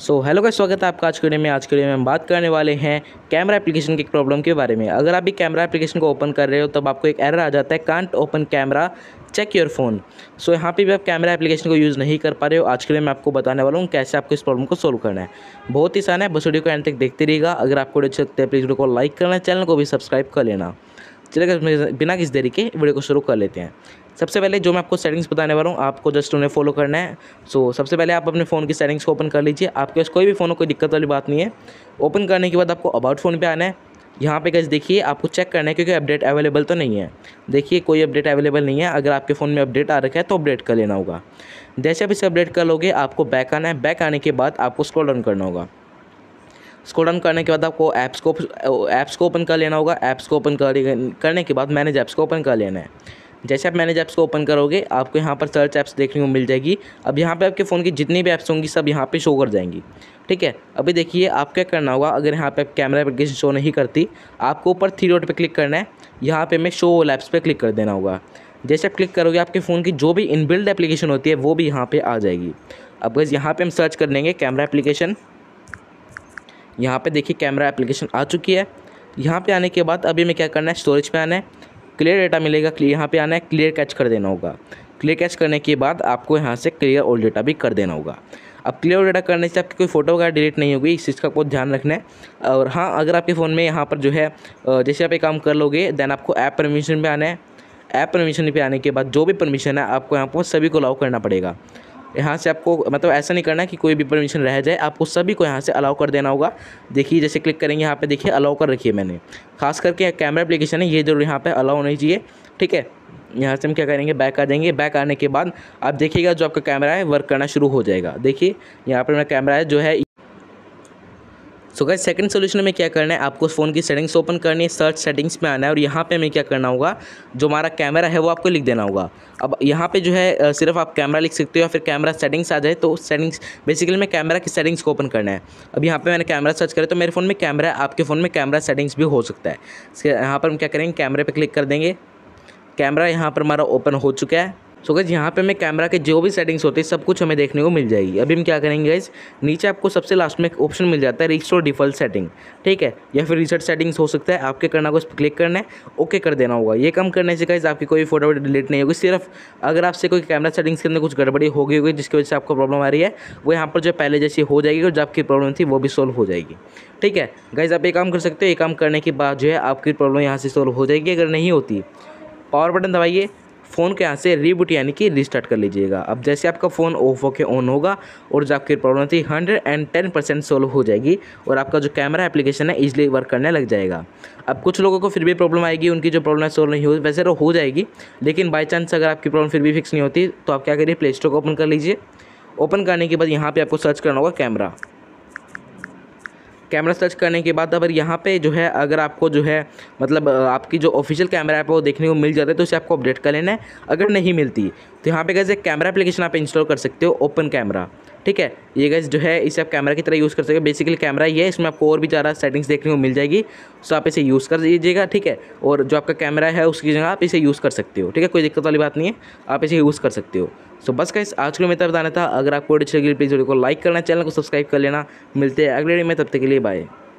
so hello का स्वागत है आपका आज के वीडियो में आज के वीडियो में हम बात करने वाले हैं कैमरा एप्लीकेशन की प्रॉब्लम के बारे में अगर आप भी कैमरा एप्लीकेशन को ओपन कर रहे हो तब आपको एक एरर आ जाता है can't open camera check your phone so यहाँ पे भी आप कैमरा एप्लीकेशन को यूज़ नहीं कर पा रहे हो आज के लिए मैं आपको बताने वाला हूँ कैसे आपको इस प्रॉब्लम को सोल्व करना है बहुत ही आसान है बस वीडियो को एंड तक देखते रहिएगा अगर आपको वीडियो अच्छी लगती है प्लीज़ वीडियो को लाइक करना चैनल को भी सब्सक्राइब कर लेना चलिए बिना किसी देरी के वीडियो को शुरू कर लेते हैं सबसे पहले जो मैं आपको सेटिंग्स बताने वाला हूँ आपको जस्ट उन्हें फॉलो करना है सो so, सबसे पहले आप अपने फ़ोन की सेटिंग्स को ओपन कर लीजिए आपके पास कोई भी फ़ोन कोई दिक्कत वाली बात नहीं है ओपन करने के बाद आपको अबाउट फ़ोन पे आना है यहाँ पे गज देखिए आपको चेक करना है क्योंकि अपडेट अवेलेबल तो नहीं है देखिए कोई अपडेट अवेलेबल नहीं है अगर आपके फ़ोन में अपडेट आ रखा है तो अपडेट कर लेना होगा जैसे आप इसे अपडेट कर लोगे आपको बैक आना है बैक आने के बाद आपको स्क्रॉल डाउन करना होगा इसको डन करने के बाद आपको ऐप्स को ऐप्स को ओपन कर लेना होगा ऐप्स को ओपन करने के बाद मैनेज ऐप्स को ओपन कर लेना है जैसे आप मैनेज ऐप्स को ओपन करोगे आपको यहाँ पर सर्च ऐप्स देखने को मिल जाएगी अब यहाँ पे आपके फ़ोन की जितनी भी ऐप्स होंगी सब यहाँ पे शो कर जाएंगी ठीक है अभी देखिए आप क्या करना होगा अगर यहाँ पे आप कैमरा एप्लीकेशन शो नहीं करती आपको ऊपर थ्री रोड पे क्लिक करना है यहाँ पे मैं शो ऑल ऐप्स पर क्लिक कर देना होगा जैसे आप क्लिक करोगे आपके फ़ोन की जो भी इनबिल्ड एप्लीकेशन होती है वो भी यहाँ पर आ जाएगी अब बस यहाँ पर हम सर्च कर लेंगे कैमरा एप्लीकेशन यहाँ पे देखिए कैमरा एप्लीकेशन आ चुकी है यहाँ पे आने के बाद अभी हमें क्या करना है स्टोरेज पे आना है क्लियर डेटा मिलेगा यहाँ पे आना है क्लियर कैच कर देना होगा क्लियर कैच करने के बाद आपको यहाँ से क्लियर ओल्ड डेटा भी कर देना होगा अब क्लियर डेटा करने से आपकी कोई फ़ोटो वगैरह डिलीट नहीं होगी इस चीज़ का बहुत ध्यान रखना है और हाँ अगर आपके फ़ोन में यहाँ पर जो है जैसे आप एक काम कर लोगे देन आपको ऐप परमिशन पर आना है ऐप परमिशन पर आने के बाद जो भी परमिशन है आपको यहाँ पर सभी को अलाउ करना पड़ेगा यहाँ से आपको मतलब ऐसा नहीं करना है कि कोई भी परमिशन रह जाए आपको सभी को यहाँ से अलाउ कर देना होगा देखिए जैसे क्लिक करेंगे यहाँ पे देखिए अलाउ कर रखी है मैंने खास करके कैमरा एप्लीकेशन है ये जरूर यहाँ पे अलाउ होनी चाहिए ठीक है यहाँ से हम क्या करेंगे बैक आ जाएंगे बैक आने के बाद आप देखिएगा जो आपका कैमरा है वर्क करना शुरू हो जाएगा देखिए यहाँ पर मेरा कैमरा है जो है सो गाइस सेकंड सोल्यूशन में क्या करना है आपको उस फ़ोन की सेटिंग्स ओपन करनी है सर्च सेटिंग्स में आना है और यहाँ पे हमें क्या करना होगा जो हमारा कैमरा है वो आपको लिख देना होगा अब यहाँ पे जो है सिर्फ आप कैमरा लिख सकते हो या फिर कैमरा सेटिंग्स आ जाए तो सेटिंग्स बेसिकली मैं कैमरा की सेटिंग्स को ओपन करना है अब यहाँ पर मैंने कैमरा सर्च करें तो मेरे फ़ोन में कैमरा आपके फ़ोन में कैमरा सेटिंग्स भी हो सकता है यहाँ पर हम क्या करेंगे कैमरे पर क्लिक कर देंगे कैमरा यहाँ पर हमारा ओपन हो चुका है सो गैस यहाँ पे हमें कैमरा के जो भी सेटिंग्स होती है सब कुछ हमें देखने को मिल जाएगी अभी हम क्या करेंगे गाइज नीचे आपको सबसे लास्ट में एक ऑप्शन मिल जाता है रिस्टोर डिफॉल्ट सेटिंग ठीक है या फिर रिसेट सेटिंग्स हो सकता है आपके करना को इस पर क्लिक करना है ओके कर देना होगा ये काम करने से गाइज आपकी कोई फोटो डिलीट नहीं होगी सिर्फ अगर आपसे कोई कैमरा सेटिंग्स के अंदर कुछ गड़बड़ी होगी होगी जिसकी वजह से आपको प्रॉब्लम आ रही है वो यहाँ पर जो पहले जैसी हो जाएगी और जो आपकी प्रॉब्लम थी वो भी सॉल्व हो जाएगी ठीक है गाइज आप ये काम कर सकते हो ये काम करने के बाद जो है आपकी प्रॉब्लम यहाँ से सॉल्व हो जाएगी अगर नहीं होती पावर बटन दबाइए फ़ोन को यहाँ से रीबूट यानी कि रिस्टार्ट कर लीजिएगा अब जैसे आपका फ़ोन ऑफ होके ऑन होगा और जो आपकी प्रॉब्लम थी hundred and ten percent solve हो जाएगी और आपका जो कैमरा एप्लीकेशन है ईजिली वर्क करने लग जाएगा अब कुछ लोगों को फिर भी प्रॉब्लम आएगी उनकी जो प्रॉब्लम है सोल्व नहीं हो वैसे तो हो जाएगी लेकिन बाई चांस अगर आपकी प्रॉब्लम फिर भी फिक्स नहीं होती तो आप क्या करिए प्ले स्टोर को ओपन कर लीजिए ओपन करने के बाद यहाँ पर आपको सर्च करना होगा कैमरा कैमरा सर्च करने के बाद अगर यहाँ पे जो है अगर आपको जो है मतलब आपकी जो ऑफिशियल कैमरा ऐप है वो देखने को मिल जाता है तो उसे आपको अपडेट कर लेना है अगर नहीं मिलती तो यहाँ पे कैसे कैमरा एप्लीकेशन आप इंस्टॉल कर सकते हो ओपन कैमरा ठीक है ये गैस जो है इसे आप कैमरा की तरह यूज़ कर सकते हो बेसिकली कैमरा ही है इसमें आपको और भी ज़्यादा सेटिंग्स देखने को मिल जाएगी सो आप इसे यूज़ कर लीजिएगा ठीक है और जो आपका कैमरा है उसकी जगह आप इसे यूज़ कर सकते हो ठीक है कोई दिक्कत वाली बात नहीं है आप इसे यूज़ कर सकते हो सो बस का इस आज के लिए मैं बताना था अगर आपको अच्छी लगी प्लीज़ वीडियो को लाइक करना चैनल को सब्सक्राइब कर लेना मिलते हैं अगले वीडियो में तब तक के लिए बाय